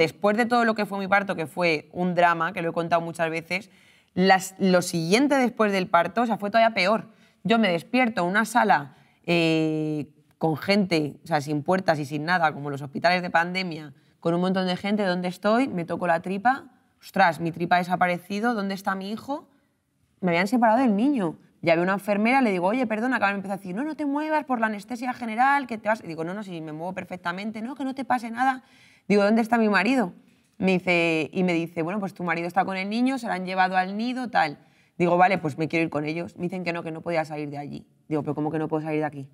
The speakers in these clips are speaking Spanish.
después de todo lo que fue mi parto, que fue un drama, que lo he contado muchas veces, las, lo siguiente después del parto, o sea, fue todavía peor. Yo me despierto en una sala eh, con gente, o sea, sin puertas y sin nada, como los hospitales de pandemia, con un montón de gente, ¿dónde estoy? Me toco la tripa, ostras, mi tripa ha desaparecido, ¿dónde está mi hijo? Me habían separado del niño. Ya había una enfermera, le digo, oye, perdona, acaba de empezar a decir, no, no te muevas por la anestesia general, que te vas. Y digo, no, no, si me muevo perfectamente, no, que no te pase nada. Digo, ¿dónde está mi marido? Me dice, y me dice, bueno, pues tu marido está con el niño, se lo han llevado al nido, tal. Digo, vale, pues me quiero ir con ellos. Me dicen que no, que no podía salir de allí. Digo, pero ¿cómo que no puedo salir de aquí?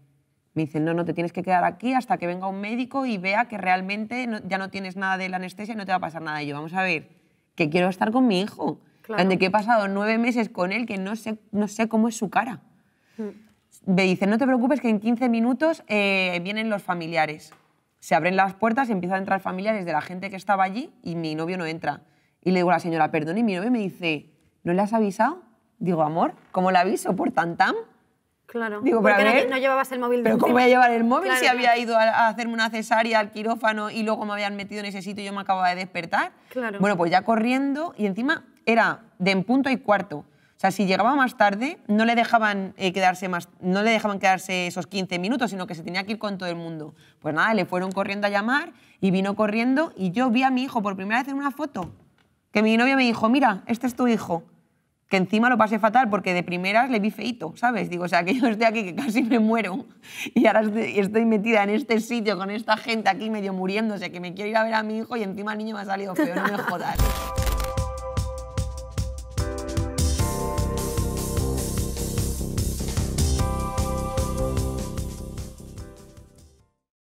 Me dicen, no, no, te tienes que quedar aquí hasta que venga un médico y vea que realmente ya no tienes nada de la anestesia y no te va a pasar nada. Y yo, vamos a ver, que quiero estar con mi hijo. Claro. Donde que he pasado nueve meses con él, que no sé, no sé cómo es su cara. Mm. Me dicen, no te preocupes, que en 15 minutos eh, vienen los familiares se abren las puertas y empieza a entrar familiares de la gente que estaba allí y mi novio no entra. Y le digo a la señora, perdón, y mi novio me dice, ¿no le has avisado? Digo, amor, ¿cómo le aviso? ¿Por tan tan Claro. Digo, porque no, llevabas el móvil. Pero ¿cómo voy a llevar el móvil si había ido a, a, hacerme una cesárea al quirófano y luego me habían metido en ese sitio y yo me acababa de despertar? Claro. Bueno, pues ya corriendo y encima era de en punto y cuarto. O sea, si llegaba más tarde, no le dejaban, eh, quedarse, más, no le dejaban quedarse esos 15 minutos, sino que se tenía que ir con todo el mundo. Pues nada, le fueron corriendo a llamar y vino corriendo y yo vi a mi hijo por primera vez en una foto. Que mi novia me dijo, mira, este es tu hijo. Que encima lo pasé fatal porque de primeras le vi feito, ¿sabes? Digo, o sea, que yo estoy aquí que casi me muero y ahora estoy, metida en este sitio con esta gente aquí medio muriéndose, que me quiero ir a ver a mi hijo y encima el niño me ha salido feo, no me jodas.